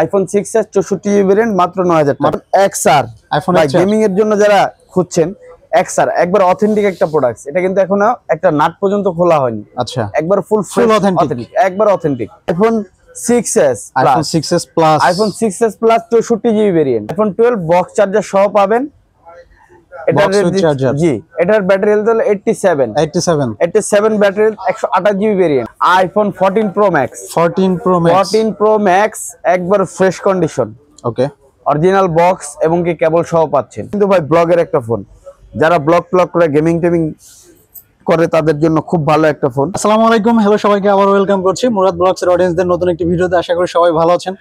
IPhone six এর চৌষট্টি GB rent মাত্র নয় হাজার টাকা এক্স আর আইফোন গেমিং এর জন্য যারা খুঁজছেন এক্সআর একবার অথেন্টিক একটা প্রোডাক্ট এটা কিন্তু এখনো একটা নাট পর্যন্ত খোলা হয়নি আচ্ছা একবার ফুল ফুল অথেন্টিক একবার authentic iPhone 6s iPhone 6s plus iPhone 6s plus 64 GB variant iPhone 12 box charger সহ পাবেন এটার ব্যাটারি হেলথ হলো 87 87 battery variant iPhone pro max pro max একবার fresh condition okay original box এবং cable পাচ্ছেন কিন্তু ভাই ব্লগের একটা ফোন যারা ব্লগ ব্লগ করে গেমিং টেমিং করে তাদের জন্য খুব ভালো একটা ফোন আসসালামু আলাইকুম হ্যালো সবাইকে আবার ওয়েলকাম করছি মুরাদ ব্লগস এর অডিয়েন্সদের নতুন একটি ভিডিওতে আশা করি সবাই ভালো আছেন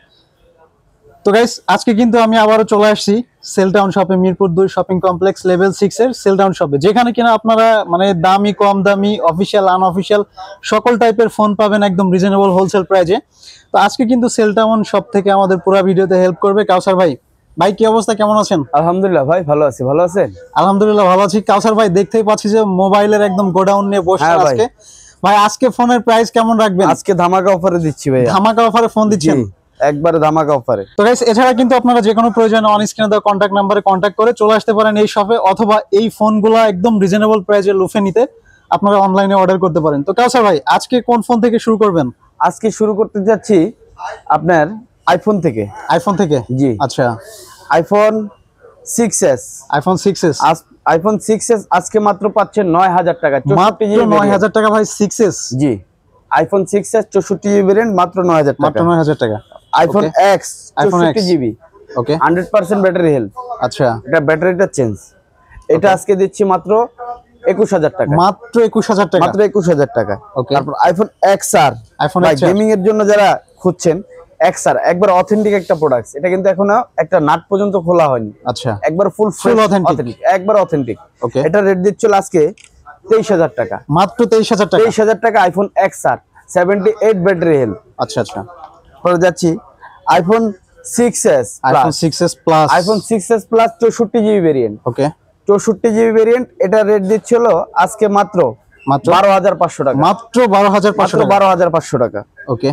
তো গাইস আজকে কিন্তু আমি আবারও চলে আসছি সেলটাউন শপে মিরপুর দুই শপিং কমপ্লেক্স লেভেল সিক্স এর সেলটাউন শপে যেখানে কিনা আপনারা মানে দামি কম দামি অফিসিয়াল আনঅফিসিয়াল সকল টাইপের ফোন পাবেন একদম রিজনেবল হোলসেল প্রাইজে তো আজকে কিন্তু সেলটাউন শপ থেকে আমাদের পুরো ভিডিওতে হেল্প করবে কাউসার ভাই ভাই কি অবস্থা কেমন আছেন আলহামদুলিল্লাহ ভাই ভালো আছি ভালো আছেন আলহামদুলিল্লাহ ভালো আছি কাউসার ভাই দেখতেই পাচ্ছি যে মোবাইলের একদম গোডাউন নিয়ে বসে হ্যাঁ, আজকে ভাই আজকে ফোনের প্রাইস কেমন রাখবেন আজকে ধামাকা অফারে দিচ্ছি ভাই ধামাকা অফারে ফোন দিচ্ছেন একবারে ধামাকা অফারে তো গাইস এছাড়া কিন্তু আপনারা যে কোনো প্রয়োজন অন স্ক্রিনে দেওয়া কন্ট্যাক্ট নাম্বারে কন্ট্যাক্ট করে চলে আসতে পারেন এই শপে অথবা এই ফোনগুলো একদম রিজনেবল প্রাইসে লুফে নিতে আপনারা অনলাইনে অর্ডার করতে পারেন তো কাউসার ভাই আজকে কোন ফোন থেকে শুরু করবেন আজকে শুরু করতে যাচ্ছি আপনার আইফোন থেকে আইফোন থেকে জি আচ্ছা iPhone six S iPhone six S iPhone six S আজকে মাত্র পাচ্ছেন নয় হাজার টাকা মাত্র নয় হাজার টাকা ভাই সিক্স এস জি আইফোন সিক্স এস চৌষট্টি জিবি মাত্র নয় হাজার মাত্র নয় হাজার টাকা iPhone X iPhone GB okay hundred percent battery health আচ্ছা এটা ব্যাটারিটা চেঞ্জ এটা আজকে দিচ্ছি মাত্র একুশ হাজার টাকা মাত্র একুশ হাজার টাকা মাত্র একুশ টাকা ওকে তারপর iPhone X R iPhone gaming এর জন্য যারা খুঁজছেন এক্স আর একবার অথেন্টিক একটা প্রোডাক্ট এটা কিন্তু এখনো একটা নাট পর্যন্ত খোলা হয়নি আচ্ছা একবার ফুল ফুল অথেন্টিক একবার অথেন্টিক ওকে এটা রেট দিচ্ছিল আজকে তেইশ হাজার টাকা মাত্র তেইশ হাজার টাকা তেইশ হাজার টাকা iPhone X R seventy eight battery health আচ্ছা আচ্ছা পরে যাচ্ছি iPhone six S iPhone six S plus iPhone six S plus চৌষট্টি জিবি ভেরিয়েন্ট ওকে চৌষট্টি জিবি ভেরিয়েন্ট এটা রেট দিচ্ছিল আজকে মাত্র মাত্র বারো হাজার পাঁচশো টাকা মাত্র বারো হাজার পাঁচশো বারো হাজার পাঁচশো টাকা ওকে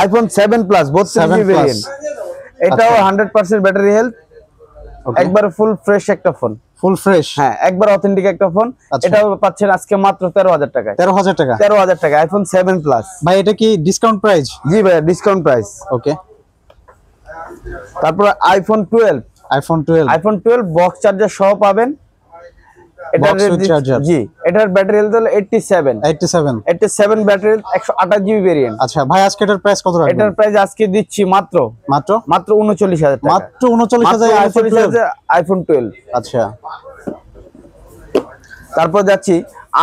আইফোন সেভেন প্লাস বত্রিশ জিবি ভেরিয়েন্ট এটাও হান্ড্রেড পার্সেন্ট ব্যাটারি হেলথ একবার ফুল ফ্রেশ একটা ফোন ফুল ফ্রেশ হ্যাঁ একবার অথেন্টিক একটা ফোন আচ্ছা। এটা পাচ্ছেন আজকে মাত্র 13000 টাকায় 13000 টাকা 13000 টাকা আইফোন 7 প্লাস ভাই এটা কি ডিসকাউন্ট প্রাইস জি ভাই ডিসকাউন্ট প্রাইস ওকে তারপর iPhone 12 iPhone 12 iPhone 12 box charger সহ পাবেন এটার ব্যাটারি ব্যাটারি জিবি ভেরিয়েন্ট আচ্ছা ভাই প্রাইস কত এটার প্রাইস আজকে দিচ্ছি মাত্র মাত্র মাত্র মাত্র আইফোন আচ্ছা তারপর যাচ্ছি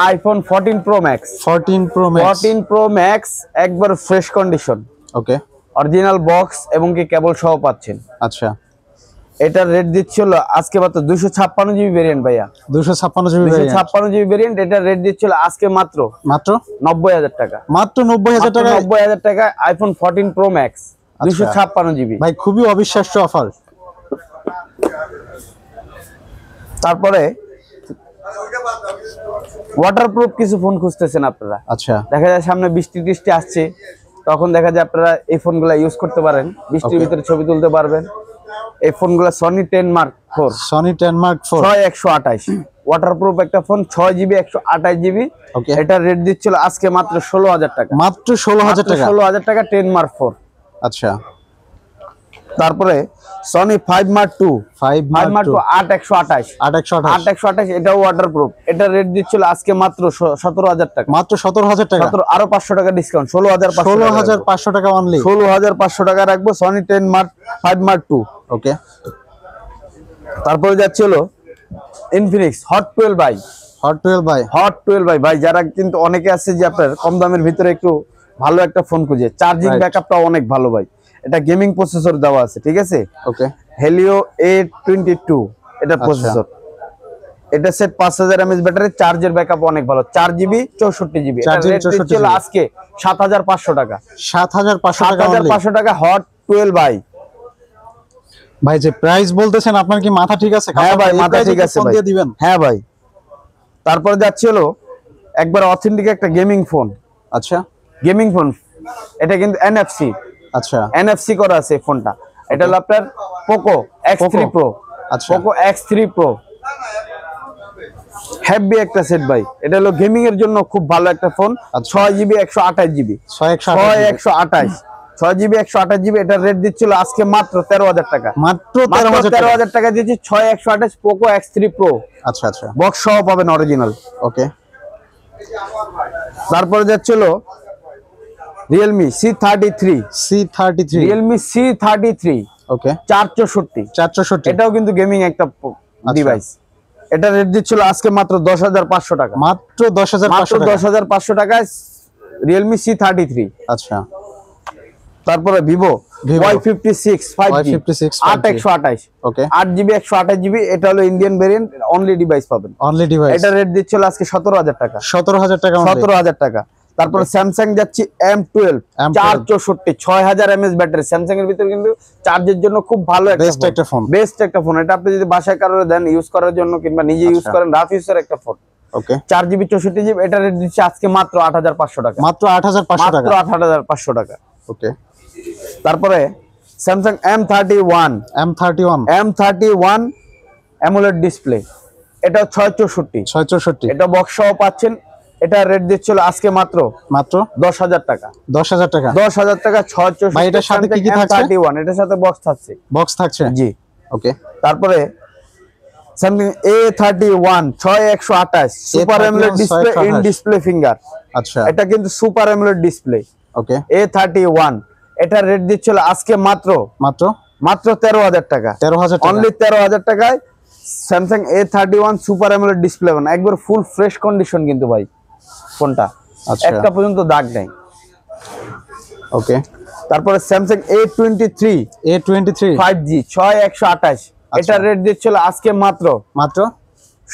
iPhone 14 pro max 14 pro max pro max একবার fresh condition okay original box এবং কি কেবল সহ পাচ্ছেন আচ্ছা এটার রেট দিচ্ছিল আজকে মাত্র দুইশো ছাপ্পান্ন জিবি ভেরিয়েন্ট ভাইয়া দুশো ছাপ্পান্ন জিবি ছাপ্পান্ন জিবি ভেরিয়েন্ট এটার রেট দিচ্ছিল আজকে মাত্র মাত্র নব্বই হাজার টাকা মাত্র নব্বই হাজার টাকা নব্বই হাজার টাকা আইফোন ফোরটিন প্রো ম্যাক্স দুইশো ছাপ্পান্ন জিবি ভাই খুবই অবিশ্বাস্য অফার তারপরে ওয়াটারপ্রুফ কিছু ফোন খুঁজতেছেন আপনারা আচ্ছা দেখা যায় সামনে বৃষ্টি টিষ্টি আসছে তখন দেখা যায় আপনারা এই ফোনগুলো ইউজ করতে পারেন বৃষ্টির ভিতরে ছবি তুলতে পারবেন এই ফোনগুলো Sony ten mark four Sony ten mark four ছয় একশো আঠাশ ওয়াটারপ্রুফ একটা ফোন ছয় জিবি একশো আঠাশ জিবি এটা রেট দিচ্ছিল আজকে মাত্র ষোলো হাজার টাকা মাত্র ষোলো হাজার টাকা ষোলো হাজার টাকা টেন মার্ক ফোর আচ্ছা তারপরে Sony five mark two five five mark two আট একশো আঠাশ আট একশো আট একশো আঠাশ এটাও ওয়াটার প্রুফ এটা রেট দিচ্ছিল আজকে মাত্র সতেরো হাজার টাকা মাত্র সতেরো হাজার টাকা আরো পাঁচশো টাকা ডিসকাউন্ট ষোলো হাজার ষোলো হাজার পাঁচশো টাকা অনলি ষোলো হাজার পাঁচশো টাকা রাখবো Sony ten mark five mark two okay তারপরে যাচ্ছিল ইনফিনিক্স হট টুয়েলভ বাই হট টুয়েলভ বাই হট টুয়েলভ বাই ভাই যারা কিন্তু অনেকে আছে যে আপনার কম দামের ভিতরে একটু ভালো একটা ফোন খুঁজে চার্জিং ব্যাকআপটা অনেক ভালো ভাই এটা গেমিং প্রসেসর দেওয়া আছে ঠিক আছে okay Helio A twenty two এটা আচ্ছা। প্রসেসর এটা সেট পাঁচ হাজার এমএস ব্যাটারি চার্জের ব্যাকআপ অনেক ভালো চার জিবি চৌষট্টি জিবি ছিল আজকে সাত হাজার পাঁচশো টাকা সাত হাজার পাঁচশো টাকা হট টুয়েলভ আই ভাই যে প্রাইস বলতেছেন আপনার কি মাথা ঠিক আছে হ্যাঁ ভাই মাথা ঠিক আছে ভাই দিবেন হ্যাঁ ভাই তারপরে যাচ্ছে হলো একবার অথেন্টিক একটা গেমিং ফোন আচ্ছা গেমিং ফোন এটা কিন্তু এনএফসি আচ্ছা এনএফসি করা আছে ফোনটা এটা হলো আপনার পোকো এক্স থ্রি প্রো আচ্ছা Poco X three pro heavy একটা সেট ভাই এটা হলো গেমিং এর জন্য খুব ভালো একটা ফোন আচ্ছা। ছয় জিবি একশো আঠাশ জিবি ছয় একশো আঠাশ ছয় জিবি একশো আঠাশ জিবি এটা রেট দিচ্ছিল আজকে মাত্র তেরো হাজার টাকা মাত্র তেরো হাজার টাকা দিয়েছি ছয় একশো আঠাশ পোকো এক্স থ্রি প্রো আচ্ছা আচ্ছা বক্স সহ পাবেন অরিজিনাল ওকে তারপরে যাচ্ছিল Realme C thirty three C thirty three Realme C thirty three okay চারচৌষট্টি চারচৌষট্টি এটাও কিন্তু গেমিং একটা ডিভাইস আচ্ছা। এটা রেট দিচ্ছিল আজকে মাত্র দশ হাজার পাঁচশো টাকা মাত্র দশ হাজার দশ হাজার পাঁচশো টাকায় রিয়েলমি সি থার্টি থ্রি আচ্ছা তারপরে Vivo fifty six five fifty six আট একশো ওকে আট জিবি একশো আঠাশ জিবি এটা হলো ইন্ডিয়ান ভেরিয়েন্ট অনলি ডিভাইস পাবেন অনলি ডিভাইস এটা রেট আজকে সতেরো হাজার টাকা সতেরো হাজার টাকা সতেরো হাজার টাকা তারপর স্যামসাং যাচ্ছি এম টুয়েলভ চার চৌষট্টি ছয় হাজার এমএস ব্যাটারি স্যামসাং ভিতরে কিন্তু চার্জের জন্য খুব ভালো একটা ফোন বেস্ট একটা ফোন এটা আপনি যদি বাসায় কারোর দেন ইউজ করার জন্য কিংবা নিজে ইউজ আচ্ছা। করেন রাফ ইউজের একটা ফোন চার জিবি চৌষট্টি জিবি এটা রেট দিচ্ছে আজকে মাত্র আট হাজার পাঁচশো টাকা মাত্র আট হাজার পাঁচশো আট হাজার পাঁচশো টাকা ওকে তারপরে Samsung M thirty one M thirty one M thirty one AMOLED display এটা ছয় চৌষট্টি ছয় চৌষট্টি এটা বক্স পাচ্ছেন এটা রেট দিচ্ছিল আজকে মাত্র মাত্র দশ হাজার টাকা দশ হাজার টাকা দশ হাজার টাকা ছয়শো ওয়ান এটার সাথে বক্স থাকছে বক্স থাকছে জি ওকে তারপরে এ থার্টি ওয়ান ছয় একশো আঠাশ সুপার ডিসপ্লে ফিঙ্গার এটা কিন্তু super display okay A thirty one rate দিচ্ছিল আজকে মাত্র মাত্র মাত্র তেরো হাজার টাকা তেরো হাজার তেরো হাজার টাকায় Samsung A thirty one super display একবার ফুল ফ্রেশ কন্ডিশন কিন্তু ভাই ফোনটা আচ্ছা। একটা পর্যন্ত দাগ নেই ওকে তারপরে Samsung A twenty three A twenty three five G ছয় একশো আঠাশ আচ্ছা। এটার রেট দিচ্ছিল আজকে মাত্র মাত্র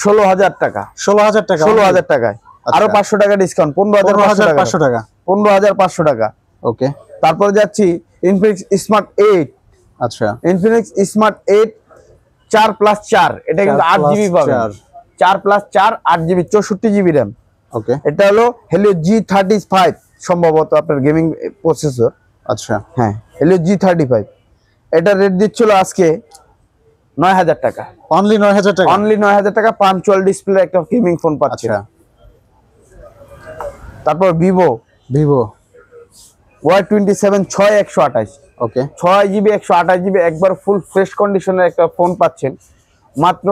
ষোলো হাজার টাকা ষোলো হাজার টাকা ষোলো হাজার টাকায় আচ্ছা। আরো পাঁচশো টাকা ডিসকাউন্ট পনেরো হাজার হাজার পাঁচশো টাকা পনেরো হাজার পাঁচশো টাকা ওকে তারপরে যাচ্ছি ইনফিনিক্স স্মার্ট এইট আচ্ছা ইনফিনিক্স স্মার্ট এইট চার প্লাস চার এটা কিন্তু আট জিবি পাবে চার প্লাস চার আট জিবি চৌষট্টি জিবি র্যাম ওকে এটা হলো হেলো জি থার্টি ফাইভ সম্ভবত আপনার গেমিং প্রসেসর আচ্ছা হ্যাঁ হেলো জি থার্টি ফাইভ এটা রেট দিচ্ছিল আজকে নয় হাজার টাকা অনলি নয় হাজার টাকা অনলি নয় হাজার টাকা পাঞ্চুয়াল ডিসপ্লে একটা গেমিং ফোন পাচ্ছে আচ্ছা। তারপর Vivo Vivo Y twenty seven ছয় একশো আঠাশ ওকে ছয় জিবি একশো আঠাশ জিবি একবার ফুল ফ্রেশ কন্ডিশনের একটা ফোন পাচ্ছেন মাত্র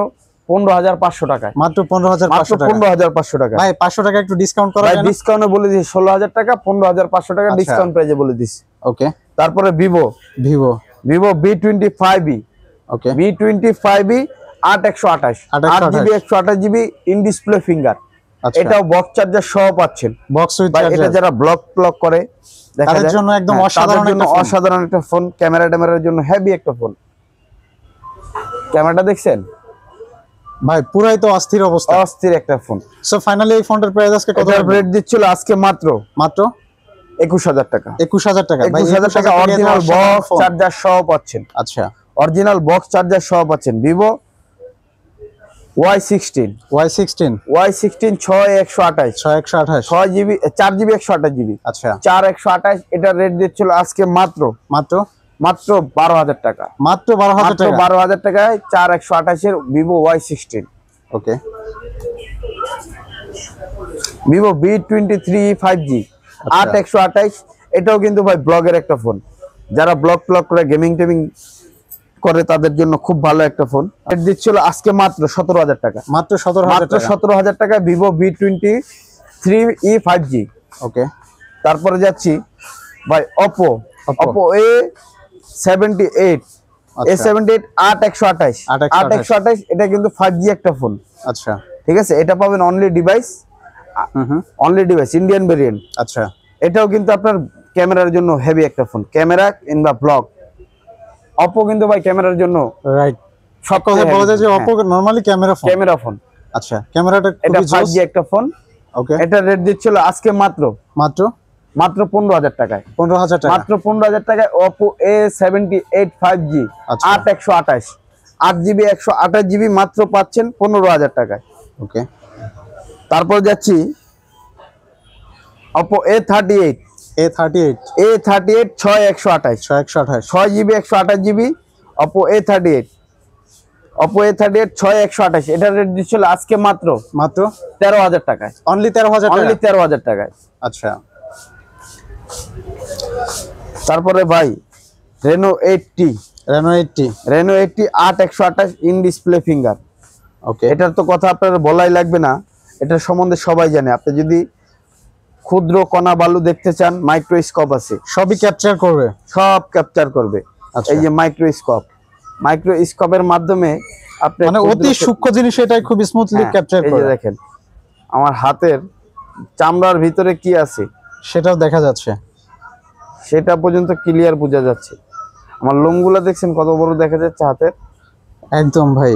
পনেরো হাজার পাঁচশো মাত্র পনেরো হাজার পাঁচশো পনেরো হাজার পাঁচশো টাকা পাঁচশো টাকা একটু ডিসকাউন্ট করা বলে ষোলো হাজার টাকা পনেরো হাজার পাঁচশো টাকা ডিসকাউন্ট আচ্ছা। বলে ওকে তারপরে Vivo Vivo Vivo five okay five আট একশো আঠাশ আট জিবি একশো আঠাশ ইন ডিসপ্লে ফিঙ্গার এটাও বক্স চার্জার সহ পাচ্ছেন বক্স এটা যারা ব্লক ব্লক করে জন্য একদম হ্যাঁ, অসাধারণ অসাধারণ একটা ফোন ক্যামেরা ট্যামেরার জন্য হেভি একটা ফোন ক্যামেরাটা দেখছেন ভাই পুরাই তো অস্থির অবস্থা অস্থির একটা ফোন সো ফাইনালি এই ফোনটার প্রাইস আজকে কত রেট দিচ্ছিল আজকে মাত্র মাত্র একুশ হাজার টাকা একুশ হাজার টাকা একুশ হাজার টাকা অরিজিনাল বক্স চার্জার সহ পাচ্ছেন আচ্ছা অরিজিনাল বক্স চার্জার সহ পাচ্ছেন Vivo Y sixteen Y sixteen Y sixteen ছয় একশো আঠাশ ছয় একশো আঠাশ ছয় জিবি চার জিবি একশো আঠাশ জিবি আচ্ছা চার একশো আঠাশ এটার রেট দিচ্ছিল আজকে মাত্র মাত্র মাত্র বারো হাজার টাকা মাত্র বারো হাজার টাকা বারো হাজার টাকায় চার একশো আঠাশের Vivo Y sixteen okay Vivo V twenty three five G আট একশো আঠাইশ এটাও কিন্তু ভাই ব্লগের একটা ফোন যারা ব্লগ ব্লগ করে গেমিং টেমিং করে তাদের জন্য খুব ভালো একটা ফোন এটা দিচ্ছিল আজকে মাত্র সতেরো হাজার টাকা মাত্র সতেরো মাত্র সতেরো হাজার টাকা Vivo V twenty three E five G okay তারপরে যাচ্ছি ভাই Oppo Oppo A seventy eight এটা কিন্তু ফাইভ জি একটা ফোন আচ্ছা ঠিক আছে এটা পাবেন only device only device Indian variant আচ্ছা এটাও কিন্তু আপনার ক্যামেরার জন্য হেভি একটা ফোন ক্যামেরা কিংবা ব্লক অপো কিন্তু ভাই ক্যামেরার জন্য রাইট সব কথা বলা যায় যে Oppo normally camera camera phone আচ্ছা ক্যামেরাটা এটা 5G একটা ফোন ওকে এটা রেট দিচ্ছিল আজকে মাত্র মাত্র মাত্র পনেরো হাজার টাকায় পনেরো হাজার টাকা মাত্র পনেরো হাজার টাকায় Oppo A seventy eight five G আট একশো আঠাশ আট জিবি একশো আঠাশ জিবি মাত্র পাচ্ছেন পনেরো হাজার টাকায় ওকে তারপর যাচ্ছি Oppo A thirty eight A thirty eight A thirty eight ছয় একশো আঠাশ ছয় একশো আঠাশ ছয় জিবি একশো আঠাশ GB Oppo A thirty eight Oppo A thirty eight ছয় একশো আঠাশ এটার রেট দিচ্ছিল আজকে মাত্র মাত্র তেরো হাজার টাকায় অনলি তেরো হাজার অনলি তেরো হাজার টাকায় আচ্ছা তারপরে ভাই Reno eight T Reno eight T Reno eight T আট একশো আঠাশ ইন ডিসপ্লে ফিঙ্গার ওকে এটার তো কথা আপনার বলাই লাগবে না এটার সম্বন্ধে সবাই জানে আপনি যদি ক্ষুদ্র কণা বালু দেখতে চান মাইক্রোস্কোপ আছে সবই ক্যাপচার করবে সব ক্যাপচার করবে আচ্ছা। এই যে মাইক্রোস্কোপ মাইক্রোস্কোপের মাধ্যমে আপনি মানে অতি সূক্ষ্ম জিনিস এটাই খুব স্মুথলি ক্যাপচার করে দেখেন আমার হাতের চামড়ার ভিতরে কি আছে সেটাও দেখা যাচ্ছে সেটা পর্যন্ত ক্লিয়ার বোঝা যাচ্ছে আমার লোমগুলা দেখছেন কত বড় দেখা যাচ্ছে হাতের একদম ভাই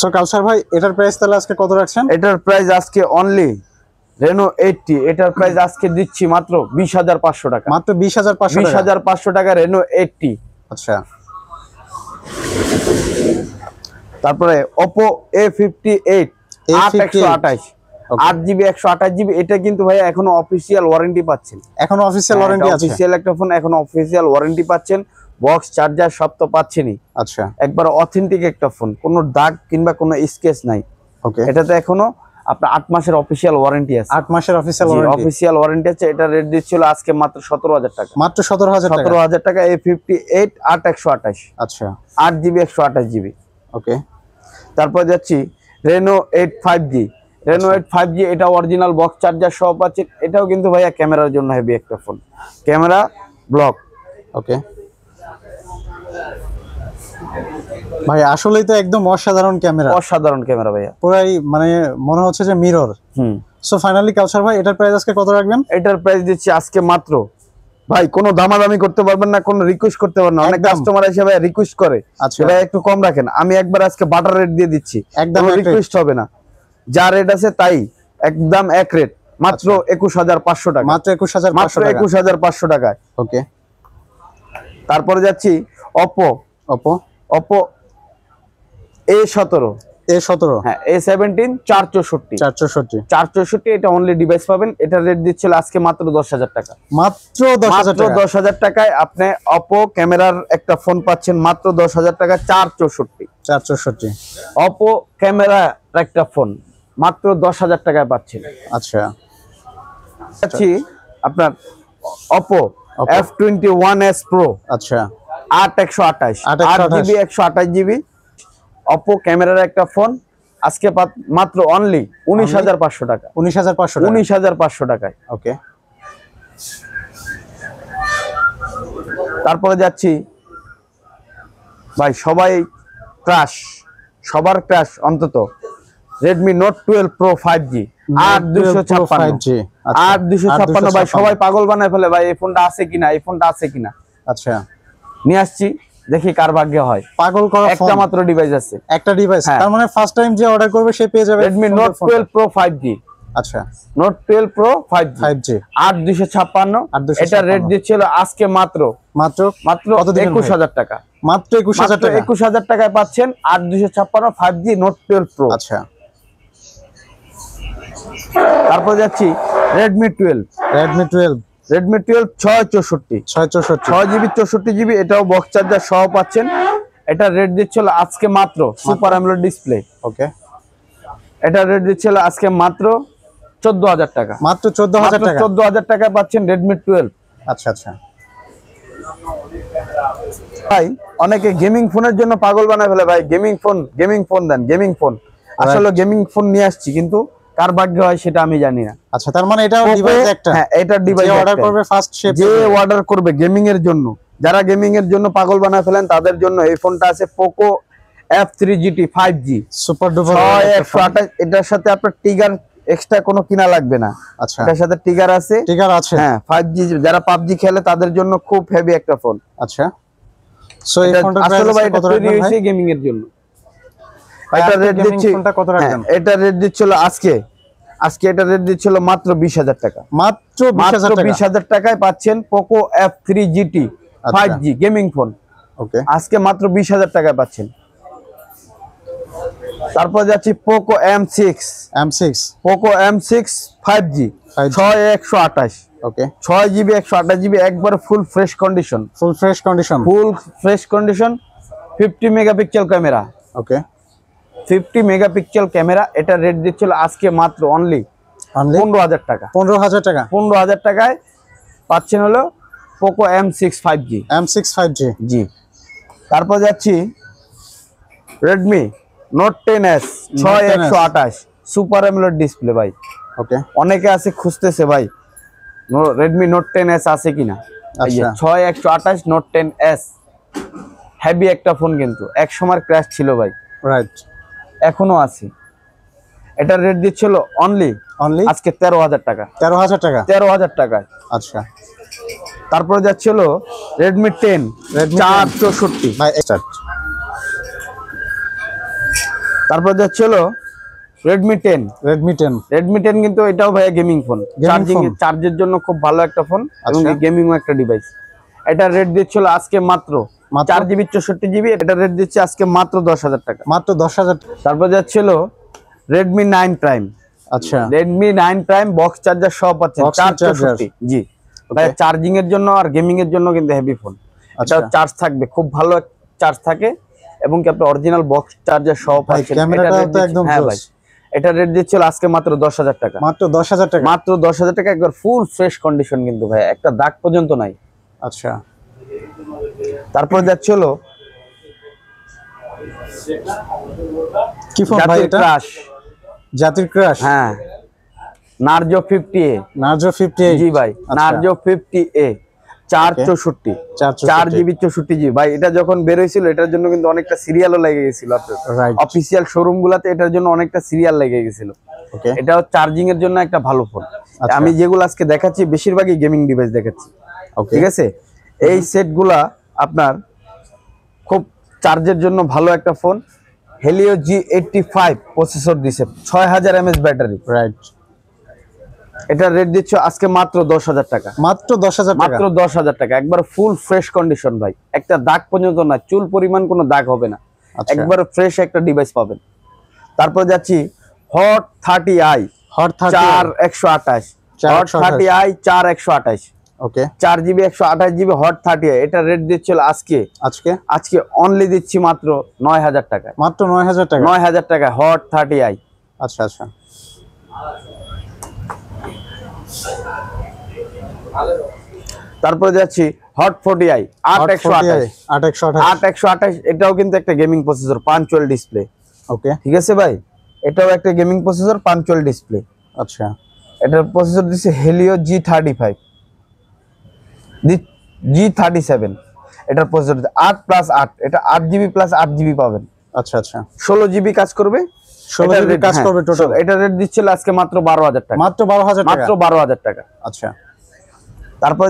সো কাউসার ভাই এটার প্রাইস তাহলে আজকে কত রাখছেন এটার প্রাইস আজকে অনলি রেনো এইটটি এটার প্রাইস আজকে দিচ্ছি মাত্র বিশ হাজার পাঁচশো টাকা মাত্র বিশ হাজার পাঁচশো বিশ হাজার পাঁচশো টাকা রেনো এইটটি আচ্ছা তারপরে ওপো এ ফিফটি এইট আট একশো আট জিবি একশো আঠাশ জিবি এটা কিন্তু ভাই এখনো অফিসিয়াল ওয়ারেন্টি পাচ্ছেন এখন অফিসিয়াল ওয়ারেন্টি অফিসিয়াল একটা ফোন এখন অফিসিয়াল ওয়ারেন্টি পাচ্ছেন বক্স চার্জার সব তো পাচ্ছেনই আচ্ছা একবার অথেন্টিক একটা ফোন কোনো দাগ কিংবা কোন স্কেচ নাই এটা তো এখনো আপনার আট মাসের অফিসিয়াল ওয়ারেন্টি আছে আট মাসের অফিসিয়াল অফিসিয়াল ওয়ারেন্টি আছে এটা রেট দিচ্ছিল আজকে মাত্র সতেরো হাজার টাকা মাত্র সতেরো হাজার সতেরো হাজার টাকা এ ফিফটি এইট আট একশো আঠাশ আচ্ছা আট জিবি একশো আঠাশ জিবি ওকে তারপর যাচ্ছি Reno eight five G Reno eight five G এটা অরিজিনাল বক্স চার্জার সহ পাচ্ছে এটাও কিন্তু ভাইয়া ক্যামেরার জন্য হেভি একটা ফোন ক্যামেরা ব্লক ওকে ভাই আসলেই তো একদম অসাধারণ ক্যামেরা অসাধারণ ক্যামেরা ভাইয়া পুরাই মানে মনে হচ্ছে যে মিরর হুম সো ফাইনালি কালসার ভাই এটার প্রাইস আজকে কত রাখবেন এটার প্রাইস দিচ্ছি আজকে মাত্র ভাই কোনো দামাদামি করতে পারবেন না কোনো রিকোয়েস্ট করতে পারবেন না অনেক কাস্টমার এসে ভাই রিকোয়েস্ট করে আচ্ছা। ভাই একটু কম রাখেন আমি একবার আজকে বাটার রেট দিয়ে দিচ্ছি একদম রিকোয়েস্ট হবে না যা রেট আছে তাই একদম এক রেট মাত্র আচ্ছা। একুশ হাজার পাঁচশো টাকা মাত্র একুশ হাজার মাত্র একুশ হাজার পাঁচশো টাকায় ওকে তারপরে যাচ্ছি অপো অপো অপো এ সতেরো এ সতেরো হ্যাঁ এ সেভেন্টিন চার চৌষট্টি চার চৌষট্টি এটা অনলি ডিভাইস পাবেন এটা রেট আজকে মাত্র দশ হাজার টাকা মাত্র দশ হাজার টাকায় আপনি অপো ক্যামেরার একটা ফোন পাচ্ছেন মাত্র দশ হাজার টাকা চার চৌষট্টি চার চৌষট্টি অপো ক্যামেরার একটা ফোন মাত্র দশ হাজার টাকায় পাচ্ছেন আচ্ছা আপনার Oppo F twenty one S pro আচ্ছা আট একশো আঠাশ আট জিবি একশো আঠাশ জিবি অপো ক্যামেরার একটা ফোন আজকে মাত্র অনলি উনিশ হাজার পাঁচশো টাকা উনিশ হাজার পাঁচশো উনিশ হাজার পাঁচশো টাকায় ওকে তারপরে যাচ্ছি ভাই সবাই ক্রাশ সবার ক্রাশ অন্তত Redmi note twelve pro five G আট দুশো ছাপ্পান্ন আচ্ছা। দুশো ছাপ্পান্ন ভাই সবাই পাগল বানায় ফেলে ভাই এই ফোনটা আছে কিনা এই ফোনটা আছে কিনা আচ্ছা নিয়ে আসছি দেখি কার ভাগ্য হয় পাগল করা একটা মাত্র ডিভাইস আছে একটা ডিভাইস হ্যাঁ। তার মানে ফার্স্ট টাইম যে অর্ডার করবে সে পেয়ে যাবে Redmi Note 12 Pro 5G আচ্ছা Note 12 Pro 5G 5G 8256 এটা রেট দিছিল আজকে মাত্র মাত্র মাত্র 21000 টাকা মাত্র 21000 টাকা 21000 টাকায় পাচ্ছেন 8256 5G Note 12 Pro আচ্ছা তারপর যাচ্ছি Redmi twelve Redmi twelve Redmi twelve ছয় চৌষট্টি ছয় চৌষট্টি ছয় জিবি চৌষট্টি জিবি এটাও বক্স চার্জার সহ পাচ্ছেন এটা রেট দিচ্ছিল আজকে মাত্র সুপার অ্যামোলেড ডিসপ্লে ওকে এটা রেট দিচ্ছিল আজকে মাত্র চোদ্দ হাজার টাকা মাত্র চোদ্দ হাজার টাকা চোদ্দ হাজার টাকায় পাচ্ছেন রেডমি টুয়েলভ আচ্ছা আচ্ছা ভাই অনেকে গেমিং ফোনের জন্য পাগল বানায় ফেলে ভাই গেমিং ফোন গেমিং ফোন দেন গেমিং ফোন আসলে গেমিং ফোন নিয়ে আসছি কিন্তু কার ভাগ্য হয় সেটা আমি জানি না আচ্ছা তার মানে এটা ডিভাইস একটা হ্যাঁ এটা ডিভাইস অর্ডার করবে ফার্স্ট শেপ যে অর্ডার করবে গেমিং এর জন্য যারা গেমিং এর জন্য পাগল বানায় ফেলেন তাদের জন্য এই ফোনটা আছে Poco F3 GT 5G super duper 128 এটার সাথে আপনার টিগার এক্সট্রা কোনো কিনা লাগবে না আচ্ছা এটার সাথে টিগার আছে টিগার আছে হ্যাঁ 5G যারা PUBG খেলে তাদের জন্য খুব হেভি একটা ফোন আচ্ছা সো এই ফোনটা আসলে ভাই এটা তৈরি হইছে গেমিং এর জন্য এটা রেট দিচ্ছি হ্যাঁ, এটা রেট দিচ্ছিল আজকে আজকে এটা রেট দিচ্ছিল মাত্র বিশ হাজার টাকা মাত্র বিশ হাজার টাকায় পাচ্ছেন Poco Poco F3 five G gaming phone okay আজকে মাত্র বিশ হাজার টাকায় পাচ্ছেন তারপর যাচ্ছি Poco M six M six Poco M six five G ছয় একশো আঠাশ ওকে ছয় জিবি একশো আঠাশ জিবি একবার full fresh condition full fresh condition full fresh condition fifty megapixel camera okay fifty megapixel camera এটা রেট দিচ্ছিল আজকে মাত্র অনলি পনেরো হাজার টাকা পনেরো হাজার টাকা পনেরো হাজার টাকায় পাচ্ছেন হলো Poco M six five G M six five G G তারপর যাচ্ছি রেডমি নোট টেন এস ছয় একশো আঠাশ সুপার এমলোড ডিসপ্লে ভাই ওকে অনেকে আছে খুঁজতেছে ভাই রেডমি নোট টেন এস আছে কি না আচ্ছা। ছয় একশো আঠাশ নোট টেন এস হ্যাভি একটা ফোন কিন্তু এক সময় ক্র্যাশ ছিল ভাই রাইট এখনো আছে এটার রেট দিচ্ছিল অনলি অনলি আজকে তেরো হাজার টাকা তেরো হাজার টাকা তেরো হাজার টাকা আচ্ছা তারপরে যাচ্ছিল রেডমি টেন চার চৌষট্টি তারপর যাচ্ছিল Redmi ten Redmi ten Redmi ten কিন্তু এটাও ভাইয়া গেমিং ফোন চার্জিং চার্জের জন্য খুব ভালো একটা ফোন এবং গেমিং আচ্ছা। একটা ডিভাইস এটার রেট দিচ্ছিল আজকে মাত্র চার জিবি চৌষট্টি জিবি এটা রেট দিচ্ছে আজকে মাত্র দশ হাজার টাকা মাত্র দশ হাজার তারপর যাচ্ছিল রেডমি নাইন প্রাইম আচ্ছা Redmi nine prime box charger সব পাচ্ছেন জি চার্জিং এর জন্য আর গেমিং এর জন্য কিন্তু হেভি ফোন আচ্ছা চার্জ থাকবে খুব ভালো চার্জ থাকে এবং কি আপনি অরিজিনাল বক্স চার্জার সহ পাচ্ছেন এটা রেট হ্যাঁ দিচ্ছিল আজকে মাত্র দশ হাজার টাকা মাত্র দশ হাজার টাকা মাত্র দশ হাজার টাকা একবার ফুল ফ্রেশ কন্ডিশন কিন্তু ভাই একটা দাগ পর্যন্ত নাই আচ্ছা তারপরে যাচ্ছে হলো কি ফোন ভাই এটা ক্রাশ জাতির ক্রাশ হ্যাঁ নার্জো 50 এ নার্জো 50 এ জি ভাই আচ্ছা। নার্জো 50 এ 464 4 জিবি 64 জিবি ভাই এটা যখন বের হইছিল এটার জন্য কিন্তু অনেকটা সিরিয়ালও লেগে গেছিল আপনার অফিশিয়াল শোরুমগুলোতে এটার জন্য অনেকটা সিরিয়াল লেগে গেছিল ওকে এটাও চার্জিং এর জন্য একটা ভালো ফোন আচ্ছা। আমি যেগুলো আজকে দেখাচ্ছি বেশিরভাগই গেমিং ডিভাইস দেখাচ্ছি ঠিক আছে এই সেটগুলা আপনার খুব চার্জের জন্য ভালো একটা phone Helio G eighty five processor দিছে ছয় হাজার এমএস ব্যাটারি রাইট এটা রেট দিচ্ছ আজকে মাত্র দশ হাজার টাকা মাত্র দশ হাজার মাত্র দশ হাজার টাকা একবার ফুল ফ্রেশ কন্ডিশন ভাই একটা দাগ পর্যন্ত না চুল পরিমাণ কোনো দাগ হবে না আচ্ছা। একবার ফ্রেশ একটা ডিভাইস পাবেন তারপর যাচ্ছি হট থার্টি আই হট চার একশো আঠাশ হট থার্টি আই চার একশো আঠাশ ওকে চার জিবি একশো আঠাশ জিবি হট থার্টি এটা রেট দিচ্ছিল আজকে আজকে আজকে অনলি দিচ্ছি মাত্র নয় হাজার টাকায় মাত্র নয় হাজার টাকা নয় হাজার টাকায় হট থার্টি আই আচ্ছা আচ্ছা তারপরে যাচ্ছি হট ফোর্টি আই আট একশো আট একশো আঠাশ এটাও কিন্তু একটা gaming processor punch hole display okay ঠিক আছে ভাই এটাও একটা গেমিং প্রসেসর পাঁচ পাঞ্চুয়াল ডিসপ্লে আচ্ছা এটার প্রসেসর দিচ্ছে Helio G thirty five G thirty seven এটার প্রসেসর আট প্লাস আট এটা আট জিবি প্লাস আট জিবি পাবেন আচ্ছা আচ্ছা ষোলো জিবি কাজ করবে ষোলো টোটাল এটা হ্যাঁ, রেট দিচ্ছিল আজকে মাত্র বারো হাজার টাকা বারো হাজার টাকা আচ্ছা তারপরে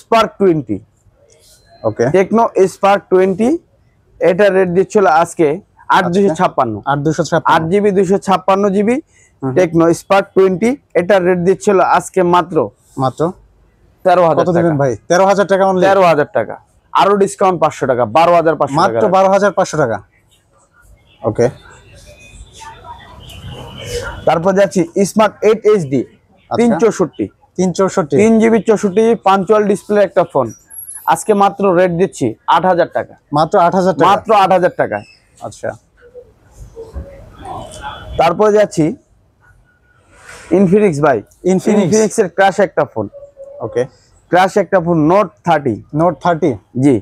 spark twenty okay Tecno spark twenty এটা রেট দিচ্ছিল আজকে আট আচ্ছা। দুশো ছাপ্পান্ন দুশো আট জিবি দুশো ছাপ্পান্ন জিবি টেকনো স্পার্ক টোয়েন্টি এটার রেট দিচ্ছিল আজকে মাত্র মাত্র তেরো হাজার ভাই তেরো হাজার টাকা তেরো হাজার টাকা আরো ডিসকাউন্ট পাঁচশো টাকা বারো হাজার পাঁচশো মাত্র বারো হাজার পাঁচশো টাকা ওকে তারপর যাচ্ছি স্মার্ট এইট এইচডি তিন চৌষট্টি তিন চৌষট্টি তিন জিবি চৌষট্টি পাঞ্চুয়াল ডিসপ্লে একটা ফোন আজকে মাত্র রেট দিচ্ছি আট হাজার টাকা মাত্র আট হাজার মাত্র আট হাজার টাকা আচ্ছা তারপরে যাচ্ছি ইনফিনিক্স ভাই ইনফিনিক্স এর ক্রাশ একটা ফোন ওকে ক্রাশ একটা phone note thirty note thirty G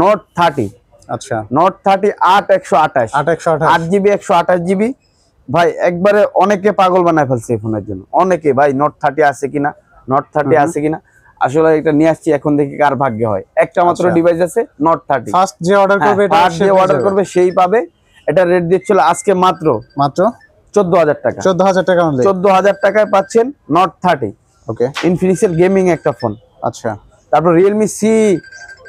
note thirty আচ্ছা নোট থার্টি আট একশো আঠাশ আট একশো আট জিবি একশো আঠাশ জিবি ভাই একবারে অনেকে পাগল বানায় ফেলছে এই ফোনের জন্য অনেকে ভাই নোট থার্টি আছে কিনা নোট থার্টি আছে কিনা আসলে এটা নিয়ে আসছি এখন দেখি কার ভাগ্য হয় একটা মাত্র ডিভাইস আচ্ছা। আছে নট থার্টি ফার্স্ট যে অর্ডার হ্যাঁ, করবে ফার্স্ট যে অর্ডার করবে সেই পাবে এটা রেট দিচ্ছিল আজকে মাত্র মাত্র চোদ্দ হাজার টাকা চোদ্দ হাজার টাকা চোদ্দ হাজার টাকায় পাচ্ছেন নট থার্টি ওকে ইনফিনিক্সের গেমিং একটা ফোন আচ্ছা তারপর Realme C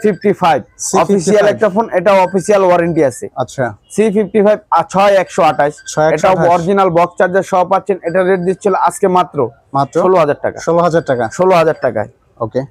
fifty five official একটা ফোন এটা অফিসিয়াল ওয়ারেন্টি আছে আচ্ছা সি ফিফটি ফাইভ ছয় একশো আঠাশ এটা অরিজিনাল বক্স চার্জার সহ পাচ্ছেন এটা রেট দিচ্ছিল আজকে মাত্র মাত্র ষোলো হাজার টাকা ষোলো হাজার টাকা ষোলো হাজার টাকায় ওকে